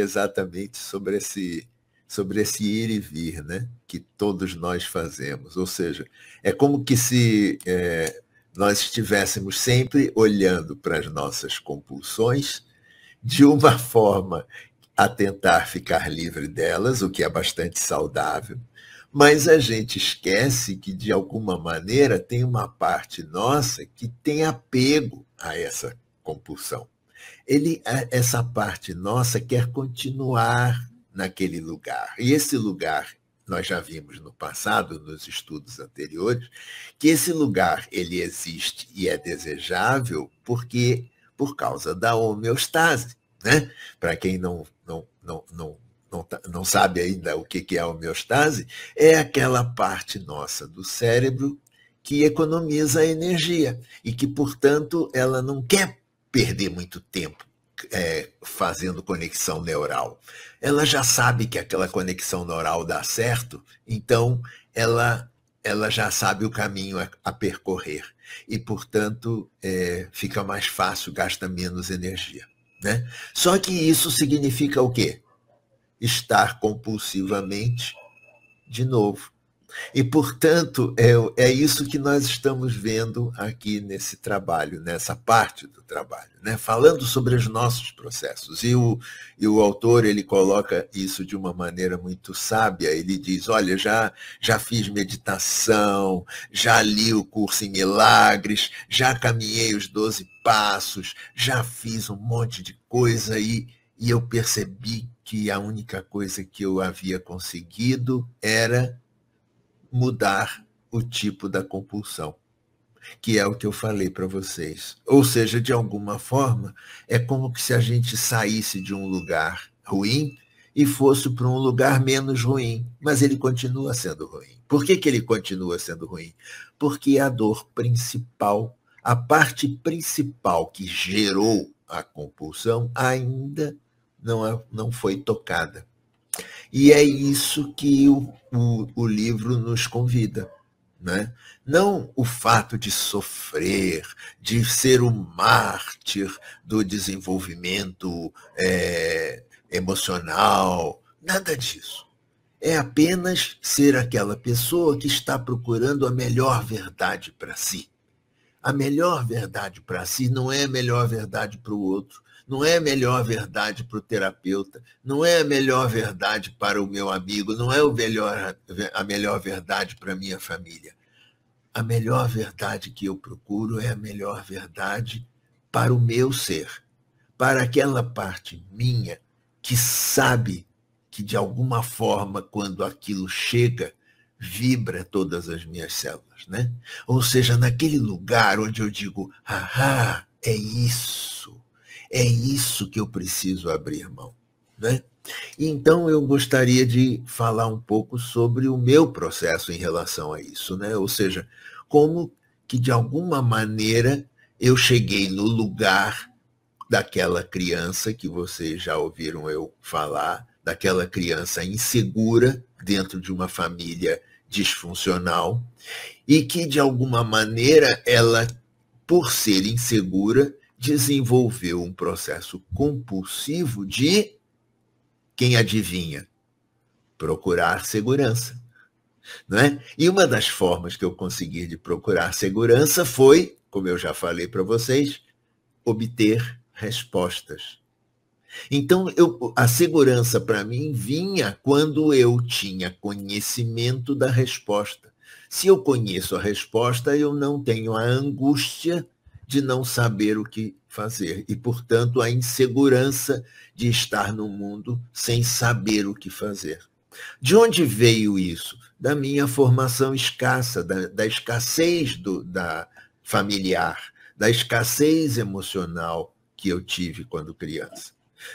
exatamente sobre esse sobre esse ir e vir, né, que todos nós fazemos. Ou seja, é como que se é, nós estivéssemos sempre olhando para as nossas compulsões de uma forma a tentar ficar livre delas, o que é bastante saudável, mas a gente esquece que, de alguma maneira, tem uma parte nossa que tem apego a essa compulsão. Ele, essa parte nossa quer continuar naquele lugar. E esse lugar, nós já vimos no passado, nos estudos anteriores, que esse lugar ele existe e é desejável porque por causa da homeostase, né? Para quem não não, não, não, não, tá, não sabe ainda o que é a homeostase, é aquela parte nossa do cérebro que economiza energia e que, portanto, ela não quer perder muito tempo é, fazendo conexão neural. Ela já sabe que aquela conexão neural dá certo, então ela, ela já sabe o caminho a, a percorrer. E, portanto, é, fica mais fácil, gasta menos energia. Né? Só que isso significa o quê? Estar compulsivamente, de novo, e, portanto, é, é isso que nós estamos vendo aqui nesse trabalho, nessa parte do trabalho, né? falando sobre os nossos processos. E o, e o autor ele coloca isso de uma maneira muito sábia. Ele diz: Olha, já, já fiz meditação, já li o curso em milagres, já caminhei os 12 passos, já fiz um monte de coisa e, e eu percebi que a única coisa que eu havia conseguido era mudar o tipo da compulsão, que é o que eu falei para vocês. Ou seja, de alguma forma, é como se a gente saísse de um lugar ruim e fosse para um lugar menos ruim, mas ele continua sendo ruim. Por que, que ele continua sendo ruim? Porque a dor principal, a parte principal que gerou a compulsão, ainda não, não foi tocada. E é isso que o, o, o livro nos convida. Né? Não o fato de sofrer, de ser o mártir do desenvolvimento é, emocional, nada disso. É apenas ser aquela pessoa que está procurando a melhor verdade para si. A melhor verdade para si não é a melhor verdade para o outro, não é a melhor verdade para o terapeuta, não é a melhor verdade para o meu amigo, não é o melhor, a melhor verdade para a minha família. A melhor verdade que eu procuro é a melhor verdade para o meu ser, para aquela parte minha que sabe que, de alguma forma, quando aquilo chega, vibra todas as minhas células. Né? Ou seja, naquele lugar onde eu digo, ah, é isso é isso que eu preciso abrir mão. Né? Então, eu gostaria de falar um pouco sobre o meu processo em relação a isso, né? ou seja, como que de alguma maneira eu cheguei no lugar daquela criança que vocês já ouviram eu falar, daquela criança insegura dentro de uma família disfuncional e que de alguma maneira ela, por ser insegura, desenvolveu um processo compulsivo de quem adivinha procurar segurança, não é? E uma das formas que eu consegui de procurar segurança foi, como eu já falei para vocês, obter respostas. Então, eu, a segurança para mim vinha quando eu tinha conhecimento da resposta. Se eu conheço a resposta, eu não tenho a angústia de não saber o que fazer e, portanto, a insegurança de estar no mundo sem saber o que fazer. De onde veio isso? Da minha formação escassa, da, da escassez do, da familiar, da escassez emocional que eu tive quando criança.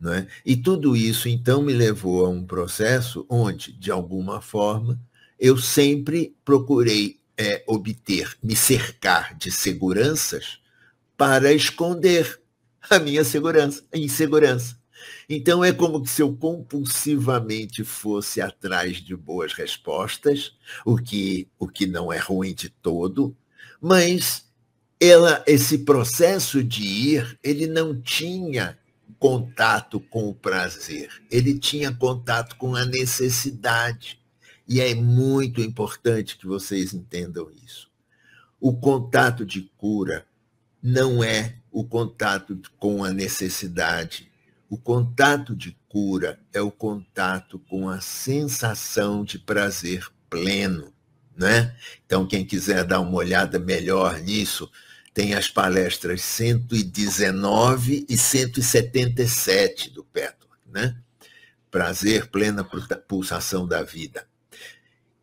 Não é? E tudo isso, então, me levou a um processo onde, de alguma forma, eu sempre procurei é, obter, me cercar de seguranças para esconder a minha segurança, a insegurança. Então é como se eu compulsivamente fosse atrás de boas respostas, o que o que não é ruim de todo, mas ela esse processo de ir, ele não tinha contato com o prazer, ele tinha contato com a necessidade. E é muito importante que vocês entendam isso. O contato de cura não é o contato com a necessidade. O contato de cura é o contato com a sensação de prazer pleno, né? Então, quem quiser dar uma olhada melhor nisso, tem as palestras 119 e 177 do petro né? Prazer, plena pulsação da vida.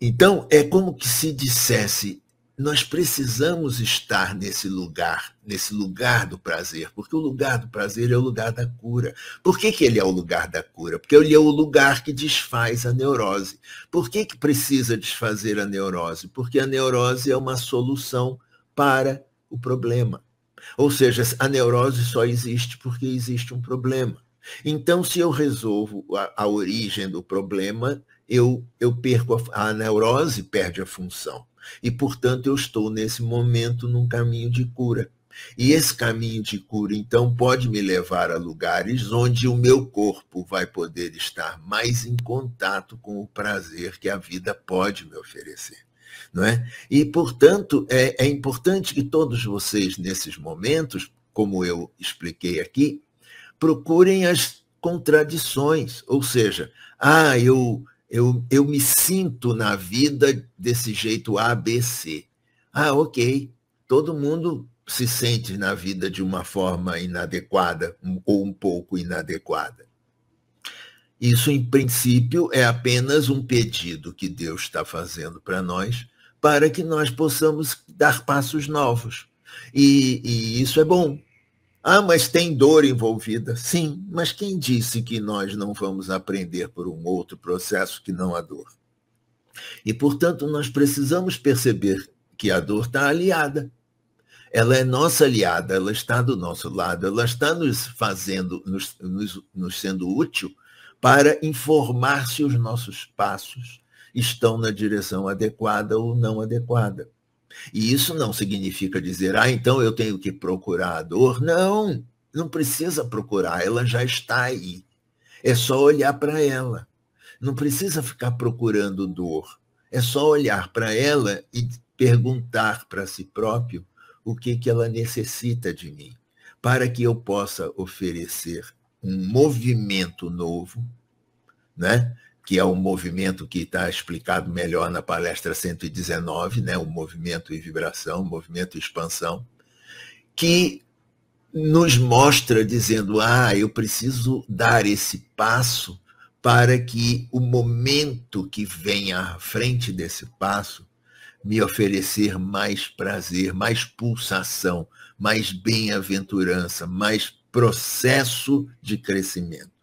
Então, é como que se dissesse nós precisamos estar nesse lugar, nesse lugar do prazer, porque o lugar do prazer é o lugar da cura. Por que, que ele é o lugar da cura? Porque ele é o lugar que desfaz a neurose. Por que, que precisa desfazer a neurose? Porque a neurose é uma solução para o problema. Ou seja, a neurose só existe porque existe um problema. Então, se eu resolvo a, a origem do problema, eu, eu perco a, a neurose, perde a função. E, portanto, eu estou nesse momento num caminho de cura. E esse caminho de cura, então, pode me levar a lugares onde o meu corpo vai poder estar mais em contato com o prazer que a vida pode me oferecer. Não é? E, portanto, é, é importante que todos vocês, nesses momentos, como eu expliquei aqui, procurem as contradições. Ou seja, ah, eu eu, eu me sinto na vida desse jeito ABC. Ah, ok. Todo mundo se sente na vida de uma forma inadequada ou um pouco inadequada. Isso, em princípio, é apenas um pedido que Deus está fazendo para nós, para que nós possamos dar passos novos. E, e isso é bom, ah, mas tem dor envolvida. Sim, mas quem disse que nós não vamos aprender por um outro processo que não a dor? E, portanto, nós precisamos perceber que a dor está aliada. Ela é nossa aliada, ela está do nosso lado, ela está nos fazendo, nos, nos, nos sendo útil para informar se os nossos passos estão na direção adequada ou não adequada. E isso não significa dizer, ah, então eu tenho que procurar a dor. Não, não precisa procurar, ela já está aí. É só olhar para ela. Não precisa ficar procurando dor. É só olhar para ela e perguntar para si próprio o que, que ela necessita de mim, para que eu possa oferecer um movimento novo, né? que é um movimento que está explicado melhor na palestra 119, né, o movimento e vibração, movimento e expansão, que nos mostra dizendo: ah, eu preciso dar esse passo para que o momento que vem à frente desse passo me oferecer mais prazer, mais pulsação, mais bem-aventurança, mais processo de crescimento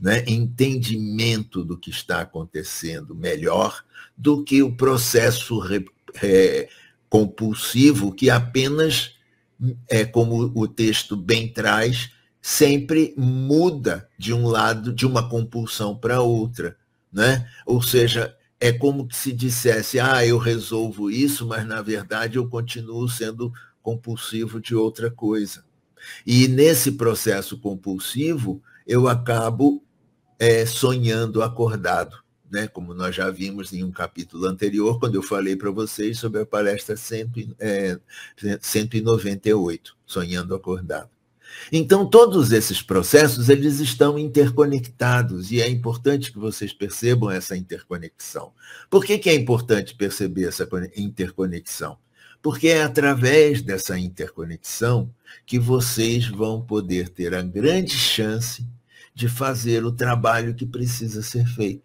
né, entendimento do que está acontecendo melhor do que o processo re, é, compulsivo que apenas, é, como o texto bem traz, sempre muda de um lado, de uma compulsão para outra. Né? Ou seja, é como se dissesse, ah, eu resolvo isso, mas na verdade eu continuo sendo compulsivo de outra coisa. E nesse processo compulsivo, eu acabo é, sonhando acordado, né? como nós já vimos em um capítulo anterior, quando eu falei para vocês sobre a palestra cento, é, 198, Sonhando Acordado. Então, todos esses processos, eles estão interconectados, e é importante que vocês percebam essa interconexão. Por que, que é importante perceber essa interconexão? Porque é através dessa interconexão que vocês vão poder ter a grande chance de fazer o trabalho que precisa ser feito,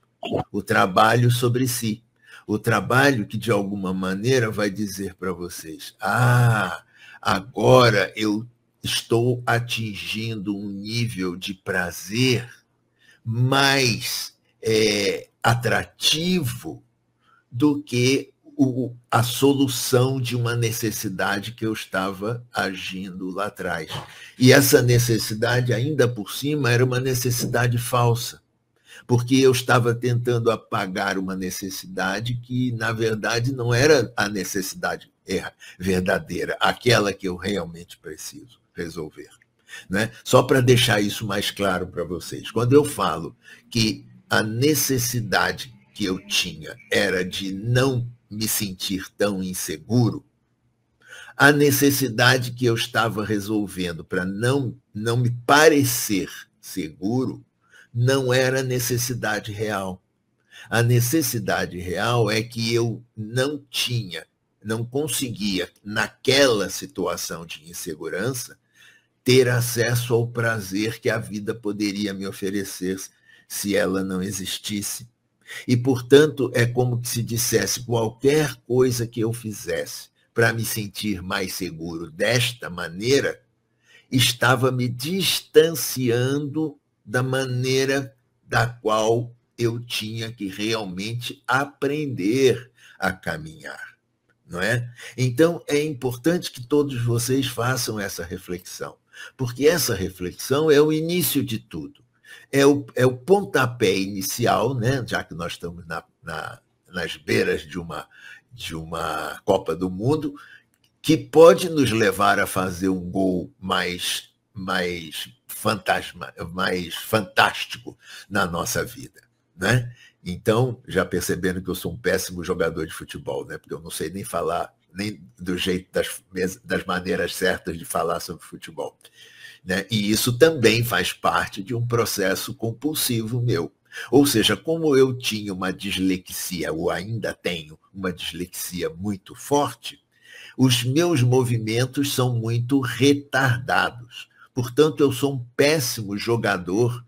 o trabalho sobre si, o trabalho que de alguma maneira vai dizer para vocês: ah, agora eu estou atingindo um nível de prazer mais é, atrativo do que o, a solução de uma necessidade que eu estava agindo lá atrás. E essa necessidade, ainda por cima, era uma necessidade falsa, porque eu estava tentando apagar uma necessidade que, na verdade, não era a necessidade verdadeira, aquela que eu realmente preciso resolver. Né? Só para deixar isso mais claro para vocês, quando eu falo que a necessidade que eu tinha era de não me sentir tão inseguro, a necessidade que eu estava resolvendo para não, não me parecer seguro não era necessidade real. A necessidade real é que eu não tinha, não conseguia, naquela situação de insegurança, ter acesso ao prazer que a vida poderia me oferecer se ela não existisse. E, portanto, é como se dissesse: qualquer coisa que eu fizesse para me sentir mais seguro desta maneira, estava me distanciando da maneira da qual eu tinha que realmente aprender a caminhar, não é? Então é importante que todos vocês façam essa reflexão, porque essa reflexão é o início de tudo é o, é o pontapé inicial, né? já que nós estamos na, na, nas beiras de uma, de uma Copa do Mundo, que pode nos levar a fazer um gol mais, mais, fantasma, mais fantástico na nossa vida. Né? Então, já percebendo que eu sou um péssimo jogador de futebol, né? porque eu não sei nem falar, nem do jeito das, das maneiras certas de falar sobre futebol. Né? E isso também faz parte de um processo compulsivo meu. Ou seja, como eu tinha uma dislexia, ou ainda tenho uma dislexia muito forte, os meus movimentos são muito retardados. Portanto, eu sou um péssimo jogador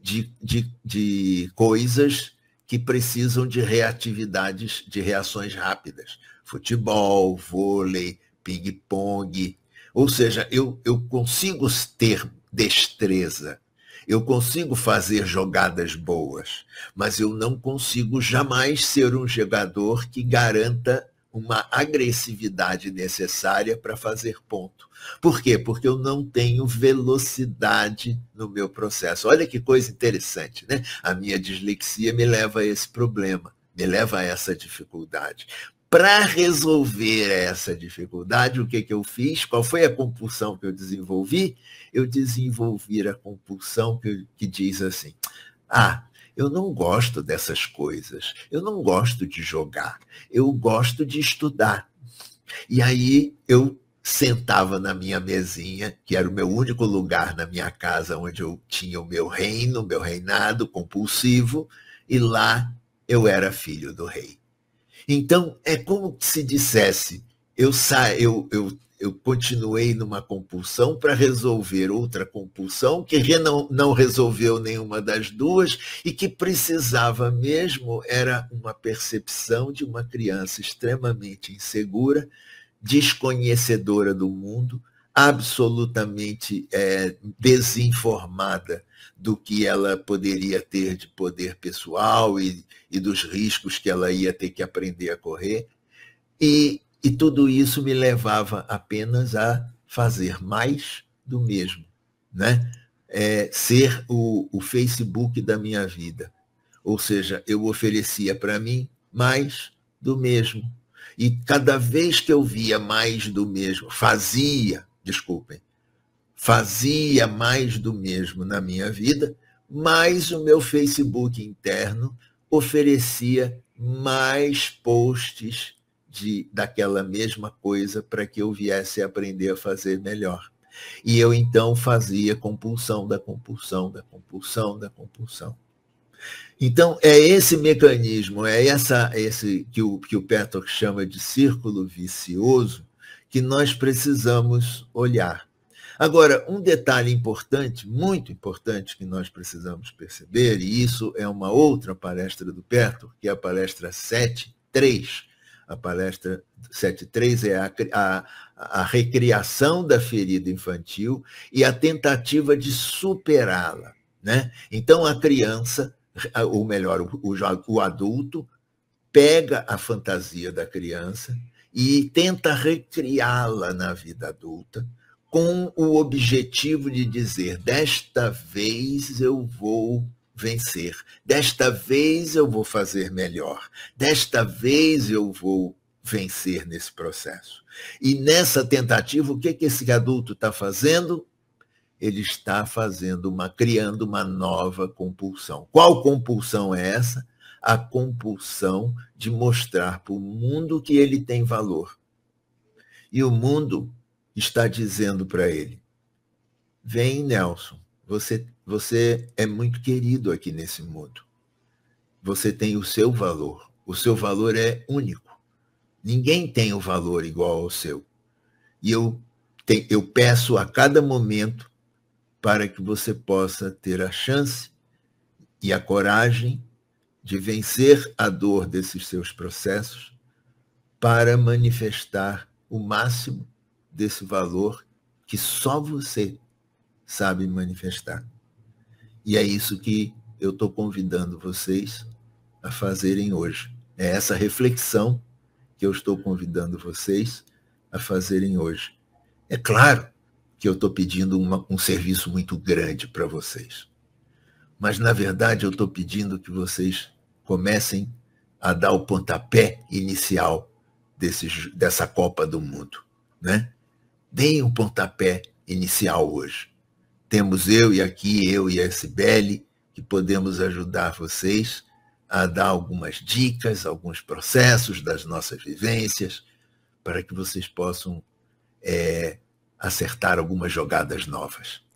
de, de, de coisas que precisam de reatividades, de reações rápidas. Futebol, vôlei, ping-pong, ou seja, eu, eu consigo ter destreza, eu consigo fazer jogadas boas, mas eu não consigo jamais ser um jogador que garanta uma agressividade necessária para fazer ponto. Por quê? Porque eu não tenho velocidade no meu processo. Olha que coisa interessante, né? A minha dislexia me leva a esse problema, me leva a essa dificuldade. Para resolver essa dificuldade, o que, que eu fiz? Qual foi a compulsão que eu desenvolvi? Eu desenvolvi a compulsão que, que diz assim: ah, eu não gosto dessas coisas, eu não gosto de jogar, eu gosto de estudar. E aí eu sentava na minha mesinha, que era o meu único lugar na minha casa onde eu tinha o meu reino, meu reinado compulsivo, e lá eu era filho do rei. Então, é como se dissesse: eu, sa eu, eu, eu continuei numa compulsão para resolver outra compulsão, que não, não resolveu nenhuma das duas e que precisava mesmo, era uma percepção de uma criança extremamente insegura, desconhecedora do mundo, absolutamente é, desinformada do que ela poderia ter de poder pessoal e, e dos riscos que ela ia ter que aprender a correr. E, e tudo isso me levava apenas a fazer mais do mesmo, né? É, ser o, o Facebook da minha vida. Ou seja, eu oferecia para mim mais do mesmo. E cada vez que eu via mais do mesmo, fazia desculpem, fazia mais do mesmo na minha vida, mas o meu Facebook interno oferecia mais posts de, daquela mesma coisa para que eu viesse a aprender a fazer melhor. E eu então fazia compulsão da compulsão, da compulsão, da compulsão. Então, é esse mecanismo, é essa, esse que o, que o Petok chama de círculo vicioso, que nós precisamos olhar. Agora, um detalhe importante, muito importante, que nós precisamos perceber, e isso é uma outra palestra do Perto, que é a palestra 7.3. A palestra 7.3 é a, a, a recriação da ferida infantil e a tentativa de superá-la. Né? Então, a criança, ou melhor, o, o, o adulto, pega a fantasia da criança e tenta recriá-la na vida adulta com o objetivo de dizer: desta vez eu vou vencer, desta vez eu vou fazer melhor, desta vez eu vou vencer nesse processo. E nessa tentativa, o que, que esse adulto está fazendo? Ele está fazendo uma, criando uma nova compulsão. Qual compulsão é essa? a compulsão de mostrar para o mundo que ele tem valor. E o mundo está dizendo para ele: vem, Nelson, você, você é muito querido aqui nesse mundo. Você tem o seu valor. O seu valor é único. Ninguém tem o valor igual ao seu. E eu, te, eu peço a cada momento para que você possa ter a chance e a coragem de vencer a dor desses seus processos para manifestar o máximo desse valor que só você sabe manifestar. E é isso que eu estou convidando vocês a fazerem hoje. É essa reflexão que eu estou convidando vocês a fazerem hoje. É claro que eu estou pedindo uma, um serviço muito grande para vocês mas na verdade eu estou pedindo que vocês comecem a dar o pontapé inicial desse, dessa Copa do Mundo. Né? Deem o um pontapé inicial hoje. Temos eu e aqui, eu e a Sibeli, que podemos ajudar vocês a dar algumas dicas, alguns processos das nossas vivências, para que vocês possam é, acertar algumas jogadas novas.